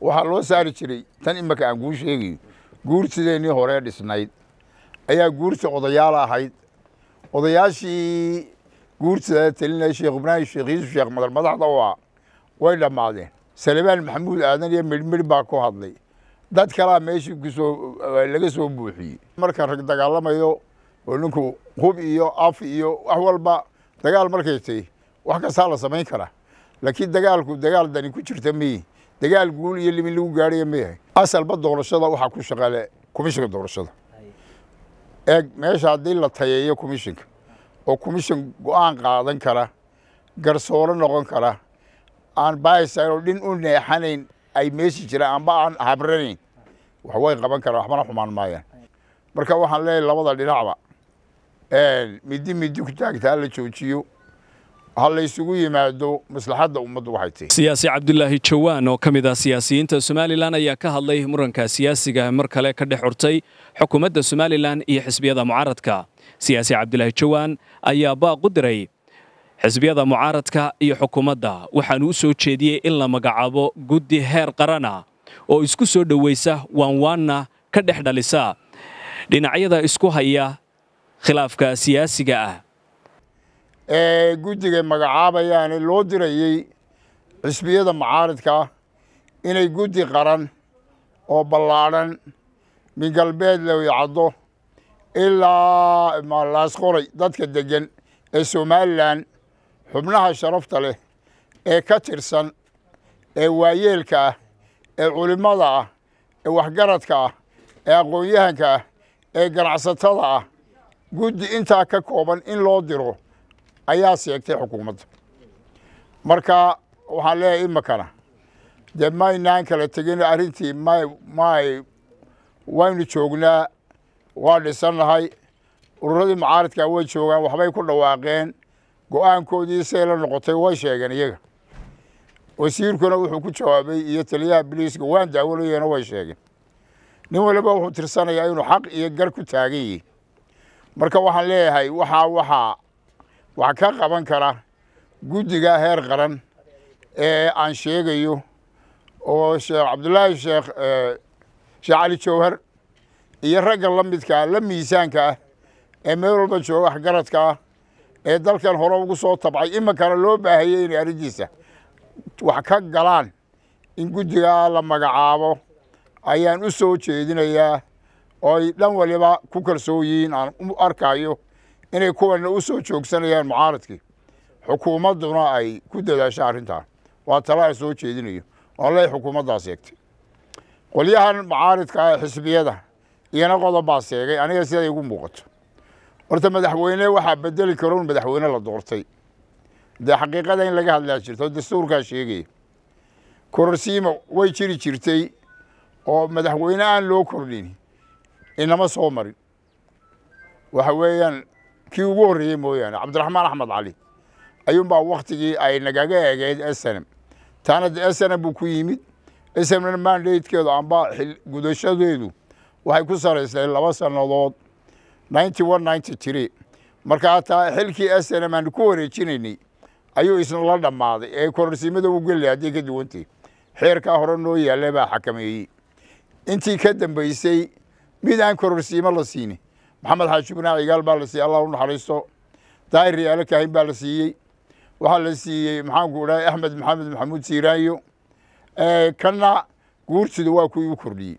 waxaa loo saari jiray tan imika aan kuu sheegayo guursideennii horee dhisnayd ayaa guursi odayaal ahayd odayaashii guursidaa telinaya sheekh ibraahim sheekh yuusuf sheekh madar madaxda u way dhammaadeen salebaan maxamuud aadan iyo midhmidh baa ku hadlay dad kalaa meeshii kusoo laga soo buuxiyey marka rag dagaalamayo oo ninku hub iyo af iyo wax walba dagaal markay tahy wax kastaa la samayn karaa laakiin dagaalku dagaal dani ku jirta miyi dagaal guul iyo limin lagu gaaraya mayahay asalba doorashada waxaa ku shaqaale komishinka doorashada eeg meesha haddii la tayeeyo komishinka oo komishin go'aan qaadan kara garsooro noqon kara aan baahisayn oo dhin u neexanayn ay meeshi jiraan amba aan habranayn wax way qaban karaan waxbana xumaan maayaan marka waxaan leeyahay labada dhinacba midi midi ku taagtaa la joojiyo ha la yimaado maslaxadda ummaddu waxay tahay siyaasi cabdulaahi jawaan oo ka mid ah siyaasiyiinta somalilan ayaa ka hadlay muranka siyaasiga mar kale ka dhex xurtay xukuumadda somalilan iyo xisbiyada mucaaradka siyaasi cabdulaahi jawaan ayaa baaq u diray xisbiyada mucaaradka iyo xukuumadda waxaanu u soo jeediyey in la magacaabo guddi heer qarana oo isku soo dhowaysa waanwaanna ka dhex dhalisa dhinacyada isku haya khilaafka siyaasiga ah ee guddiga magacaabayaane loo dirayey xisbiyada macaaridka inay guddi qaran oo ballaadhan min mingalbeed lawicaddo ilaa laasqoray dadka deggan ee somalilan xubnaha sharafta leh ee ka tirsan ee waayeelka ah ee culimmada ah ee waxgaradka ah ee aqoon-yahanka ah ee ganacsatada ah guddi intaa ka kooban in loo diro ayaa seegtay xukuumadda marka waxaan leeyahay imakana dee maynaan kala tegin arrintii may may waynu joognaa waa dhisannahay ururadii mucaaradkaa way joogaan waxbay ku dhawaaqeen go-aankoodii say la noqotay way sheegeen iyaga wasiirkuna wuxuu ku jawaabay iyo taliyaha biliiska waan daawanayena way sheegeen nin waliba wuxuu tirsanayaa inuu xaq iyo gar ku taagan yihi marka waxaan leeyahay waxaa waxaa waxaa ka qaban kara guddiga heer qaran ee aan sheegayo oo sheekh cabdullaahi sheekh eh, sheekh cali jowhar iyo ragga la midkaa la miisaanka ah ee meel walba jooga waxgaradka ah ee dalkan hore ugu soo tabcay iminkana loo baahayey inay arrintiisa wax ka galaan in guddigaa la magacaabo ayaan u soo jeedinayaa ooy dhan waliba ku kalsoon yihiin aan u arkaayo inay kuwanna usoo joogsanayaan mucaaradkii xukuumaduna ay ku dadaasho arrintan waa talaha soo jeedinayo ooley xukuumaddaa seegtay qolyahan mucaaridka xisbiyada iyana qodobaa seegay aniga siday igu muuqato horta madaxweyne waxaa bedeli karoun madaxweyne la doortay dee xaqiiqada in laga hadlaa jirta dastuurkaa sheegaya kororsiima way jiri jirtay oo madaxweyne aan loo kordhin inama e soo marin waxa weeyaan kii ugu horreeyey mooyaane cabdiraxmaan axmed cali ayuunbaa waktigii ay nagaga eegeyd esenem taana de esenem buu ku yimid esenemna mandatekeedu amba gudashadeedu waxay ku saraysay laba sannadood ninety one ninety three marka hataa xilkii esenem aan ku wareejinaynay ayuu isna la dhammaaday ee kororsiimada ugeli haddii ka duwantay xeerkaa hore noo yaalla baa xakameeyey intii ka dambaysay mid aan kororsiimo la siinin maxamed xaashi binaac igaal baa la siiyey allah u naxariisto daahir riyaalo baa la siiyey waxaa la siiyey maxaanku idhahay axmed maxamed maxamuud siiraanyo kana guursidu waa ku kordhiyey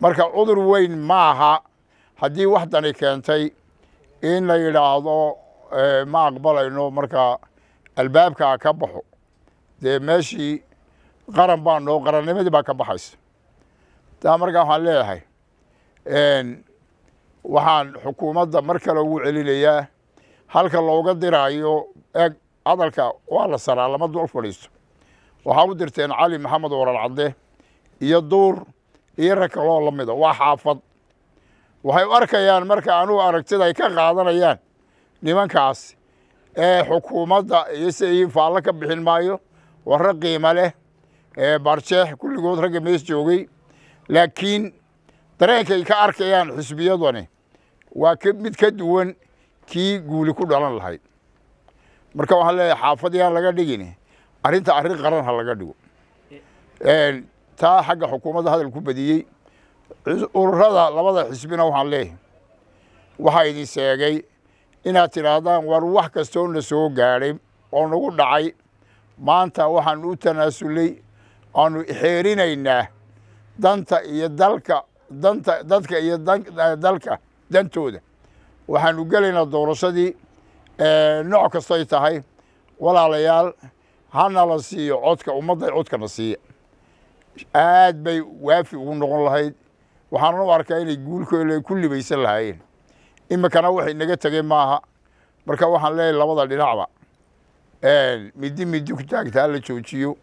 marka cudur weyn maaha haddii wax dani keentay in la yidhaahdo ma aqbalayno markaa albaabkaa ka baxo dee meeshii qaran baa noo qarannimadii baa ka baxaysa taa markaa waxaan leeyahay waxaan xukuumadda mar kale ugu celinayaa halka looga diraayo eeg hadalka waa la saraa lama dul fadhiisto waxaa u dirteen cali maxamed warar cadde iyo duur iyo rag kaloo la mida waa xaafad waxay u arkayaan marka anugu aragtida ay ka qaadanayaan nimankaas ee xukuumadda iyo si e faallo ka bixin maayo waa rag qiima leh eebaarjeex kulligood ragga mees joogay laakiin dareenkay ka arkayaan xisbiyadani waa mid ka duwan kii guuli ku dhalan lahayd marka waxaan leeyahay xaafad yaan laga dhigin arrinta arrin qaran ha laga dhigo taa xagga xukuumadda hadal ku badiyey ururada labada xisbina waxaan leeyahay waxaa idin sheegay inaad tidhaahdaan war wax kastoo na soo gaadhay oo nagu dhacay maanta waxaan u tanaasulay aanu xeerinaynaa danta iyo dalka danta dadka iyo dalka dantooda waxaanu gelaynaa doorashadii nooc kastay tahay walaalayaal hana la siiyo codka ummadday codkana siiya aad bay waafi ugu noqon lahayd waxaanuna u arkaa inay guulkooda ku libaysan lahaayeen iminkana waxay naga tegeen maaha marka waxaan leeyahay labada dhinacba middi midi ku taagta ha la joojiyo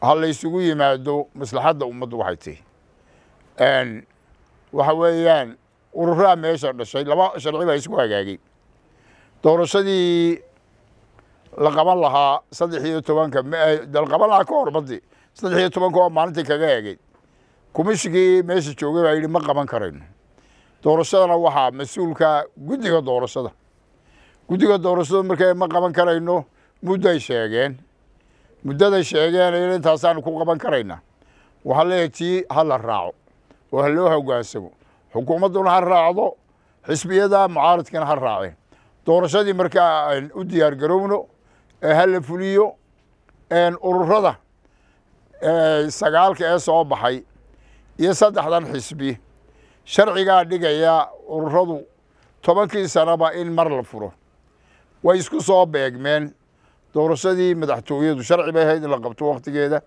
ha laysugu yimaado maslaxadda ummaddu waxay tahi waxa weeyaan ururaha meesha dhashay laba sharci baa isku hagaagay doorashadii la qaban lahaa saddex iyo tobanka eh, la qaban lahaa ka hor baddi saddex iyo tobanka oo maalintii kaga eegay kumishigii meesha joogay baa yidhi ma qaban karayno doorashadana waxaa mas-uulka guddiga doorashada guddiga doorashada markay ma qaban karayno mudday sheegeen muddaday sheegeen intaasaanu ku qaban karayna waxaa leeyahay tii ha la raaco oo ha loo hoggaansamo xukuumadduna ha raacdo xisbiyada mucaaradkana ha raaceen doorashadii markaa aan u ee ha la fuliyo ururada sagaalka ee soo baxay iyo saddexdan xisbi sharcigaa dhigaya ururadu tobankii sanaba in mar la furo way isku soo beegmeen doorashadii madaxtooyadu sharci bay ahayd in la qabto wakhtigeeda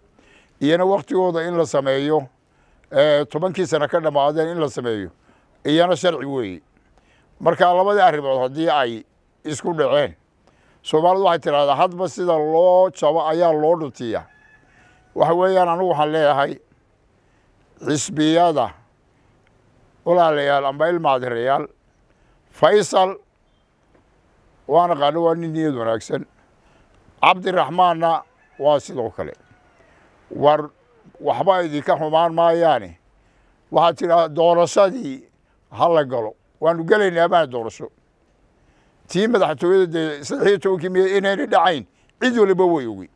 iyona wakhtigooda in la sameeyo tobankii sano ka dhammaadeen in la sameeyo iyana sharci weeye markaa labadii arrimood haddii ay isku dhaceen soomaalidu waxay tidhahdaa hadba sida loo jabo ayaa loo dhutiya waxa weeyaan anugu waxaan leeyahay xisbiyada walaalayaal amba ilmaadirayaal faysal waan aqaano waa nin niyad wanaagsan cabdiraxmaanna waa sidoo kale war waxba idinka xumaan maayaane waxaad tidhaahdaa doorashadii ha la galo waanu gelaynaa maa doorasho tii madaxtooyada dee saddex tobankii miya inayna dhacayn cid waliba way ogi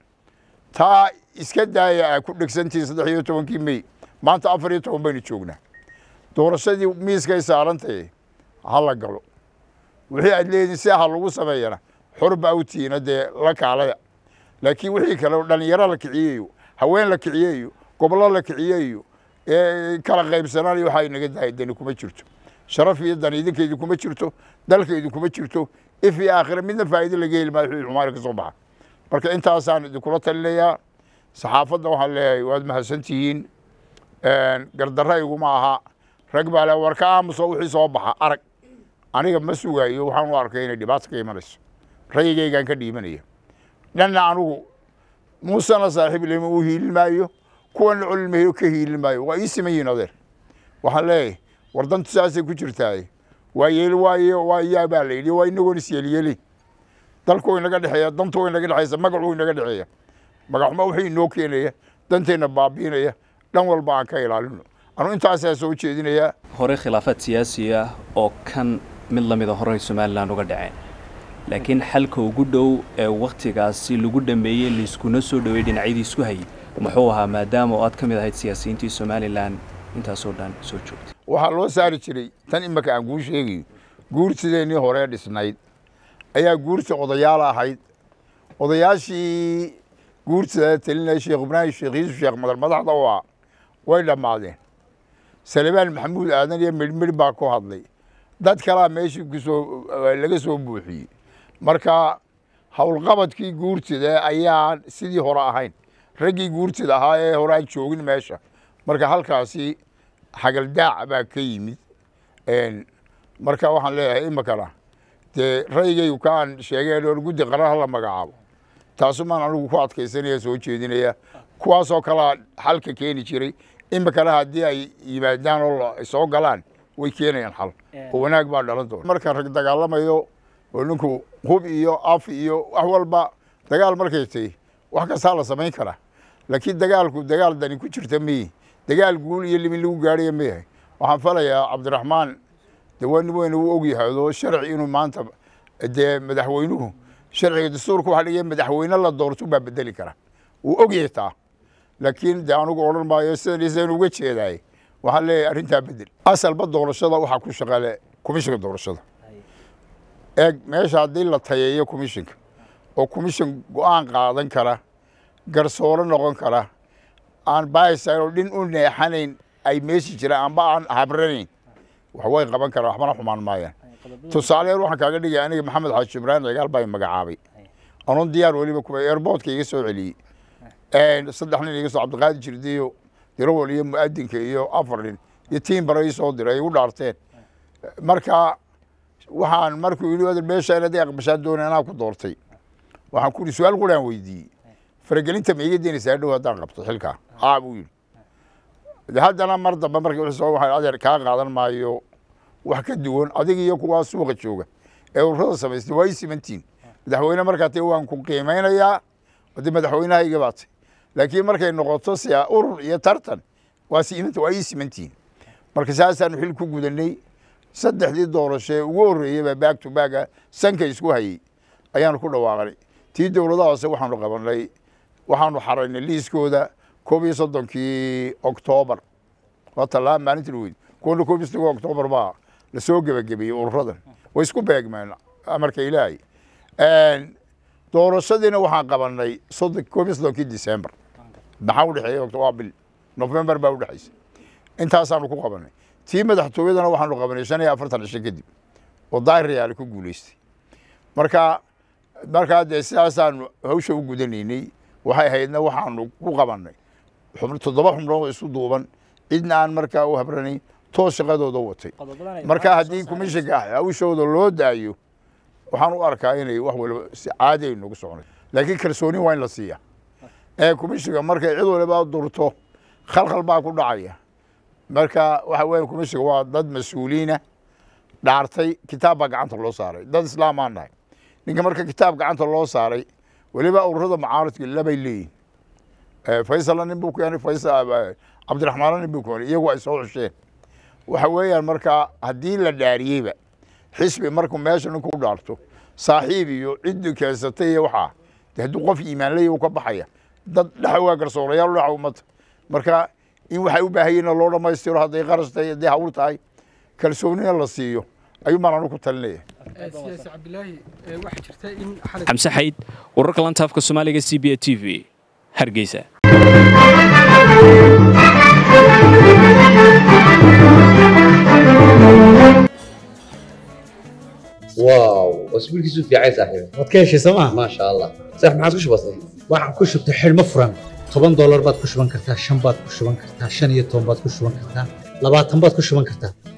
taa iska daaya a ku dhegsantihi saddex iyo tobankii mey maanta afar iyo toban baynu joognaa doorashadii miiskay saarantahe ha la galo wixii aad leedihin si ha lagu sameeyana xor ba u tihiina dee la kaalaya laakiin wixii kale oo la kiciyeyo haween la kiciyeyo gobolo la kiciye ee kala qaybsanaan iyo waxaa inaga dahay dani kuma jirto sharaf iyo dan idinkeedu kuma jirto dalkaydu kuma jirto if iyo aakhire midna faa'iido laga heli maayo xuyu xumaani ka soo baxa marka intaasaan idinkula talinayaa saxaafadda waxaan leeyahay waad mahadsan tihiin gardarrayguma aha rag baa le war ka aamuso wixii soo baxa arag aniga ma sugaayo waxaan u arkay inay dhibaata ka imanayso rayigaygaan ka dhiimanaya dhanna anugu muusena saaxiib lema u hiilin maayo kuwan la ka hiilin waa ii siman adeer waxaan leeyahay war saasay ku jirtaaye waa yeel waaye waa yaabaa la yidhi waa inagoon isyeelyeeley dalku inaga dhexeeya dantu inaga dhexeysa magacuu inaga dhexeeya magacuma wuxuu inoo keenaya danteenna baabiinaya dhan walba aan ka ilaalino anuu intaasaa soo jeedinayaa hore khilaafaad siyaasi ah oo kan mid la horey somalilan uga dhaceen laakiin xalka ugu dhow ee wakhtigaasi lagu dhameeyey layskuna soo dhoweeyey dhinacyadii isku hayay muxuu ahaa maadaama oo aad ka mid ahayd siyaasiyiintii somalilan intaasoo dhan soo joogtay waxaa loo saari jiray tan iminka aan kuu sheegayo guursideennii horee dhisnayd ayaa guursi odayaal ahayd odayaashii guursidaa talinaya sheekh ibraahim sheekh yuusuf sheekh madar madaxda u ah way dhammaadeen salebaan maxamuud aadan iyo midhmidh baa ku hadlay dad kalaa meeshii kusoo laga soo buuxiyey marka howlqabadkii guursidaa ayaan sidii hore ahayn raggii guurtid ahaa ee horaa joogin meesha marka halkaasi xagaldaac baa ka yimid marka waxaan leeyahay imikana dee rayigaygu kaan sheegeen oo guddi qarar hala magacaabo taasumaan anigu ku adkaysanaya soo jeedinaya kuwaasoo kalaa xalka keeni jiray imikana haddii ay yimaadaan oo soo galaan way keenayaan xal oo wanaag baa dhalan doona marka rag dagaalamayo oo ninku hub iyo af iyo wax walba dagaal markay tahy wax kastaa la samayn karaa laakiin dagaalku dagaal dani ku jirta miyi dagaal guul iyo limin lagu gaadhaya miyahay waxaan falayaa cabdiraxmaan de waa nin weyne uu ogyahay oo sharci inuu maanta dee madaxweynuhu sharciga dastuurka waxaa dhiga madaxweyne la doorto baa bedeli kara wuu ogyahay taa laakiin de anugu odhan maayo sidan sidan uga jeedaay waxaan leeyahay arrintaa bedel asalba doorashada waxaa ku shaqaale komishinka doorashada eeg meesha haddii la tayeeyo komishinka oo komishin go-aan qaadan kara garsooro noqon kara aan baaisano dhin u neexanayn ay meeshi jiraan amba aan habranayn wax way qaban karaan waxbana xumaan maayaan tusaaleyaal waxaan kaaga dhigay aniga maxamed xaaji ibraahin cigaal baa magacaabay anoon diyaar weliba kuma airboortka iga soo celiyey saddex nin iga soo cabdiqaadir jirdiyo dirawal iyo mu'adinka iyo afar nin iyo tiin bara ii soo diray ay igu dhaarteen marka waxaan markuu yidhi meesha inad aqbashaa doona anaa ku doortay waxaan ku yidhi su-aal quraan weydiiyey faragelinta ma iga daynaysaa hadhow haddaan qabto xilkaa a buu yidhi haddana mar dambe markii wuxuu soo waxay adeer kaa qaadan maayo wax ka duwan adiga iyo kuwaa suuqa jooga ee ururada samaystay waa ii madaxweyne markaa tee waan ku qiimaynayaa hadii madaxweynaha baatay laakiin markay noqoto si urur iyo tartan waa siimanta waa ii marka saasaanu xil ku gudanay saddexdii doorashee ugu horreeyaba baag to baaga sanka isku hayey ayaanu ku dhawaaqnay tii dowladaha waxaanu qabanay waxaanu xaraynay liiskooda koob iyo soddonkii oktoobar waa tallaa maalintii la weydi kuwana koob iyo soddonkii oktoobar baa la soo ururadan way isku beegmeen amarka ilaahay doorashadiina waxaan qabannay koob iyo soddonkii december maxaa u dhexeeyey bil november baa u dhexaysay intaasaanu ku qabannay tii madaxtooyadana waxaanu qabanay shan iyo afartan cisho kadib oo daariyaale ku guulaystay marka markaa dee sidaasaanu hawsha u gudanaynay waxay haydna waxaanu ku qabannay toddoba xubnoodoo isu duuban cidna aan markaa u habranayn toos shaqadooda watay marka haddii kumishinka hawshooda loo daayo waxaan u arkaa inay wax waliba si caadi ay nagu soconay laakiin kalsooni waa in la siiya ee kumishinka markay cid waliba durto khalkhal baa ku dhacaya marka waxa weeye kumishinka waa dad mas-uuliina dhaartay kitaab baa gacanta loo saaray dad islaamaan nahay ninka marka kitaab gacanta loo saaray weliba ururada mucaaradka labay leeyihin eh, faysalna nin buu ku yani faysal eh, cabdiraxmaanna nin buu ku yani iyagu ay soo cusheen waxa weeyaan markaa haddii la dhaariyeyba xisbi markuu meesha ninkuu dhaarto saaxiib iyo ciddu keensatay iyo waxaa de hadduu qof iimaanley u ka baxaya dad dhexa waa garsoorayaal dhexa ummadta marka in waxay u baahayeenna loo dhammaystiro hadday qarash tahay hadday hawl tahay kalsoonina la siiyo ayuu baan anugu ku talinaya xamse xayd wararka lanta afka soomaaliga c b a t v hargeysa واو اسبوع كيسو في عايز احيو ما تكيش سما ما شاء الله صح ما عادش بسيط waxaan ku shubtay xilmo furan toban doolar baad ku shuban kartaa shan baad ku shuban kartaa shan iyo toban baad ku shuban kartaa labaatan baad ku shuban kartaa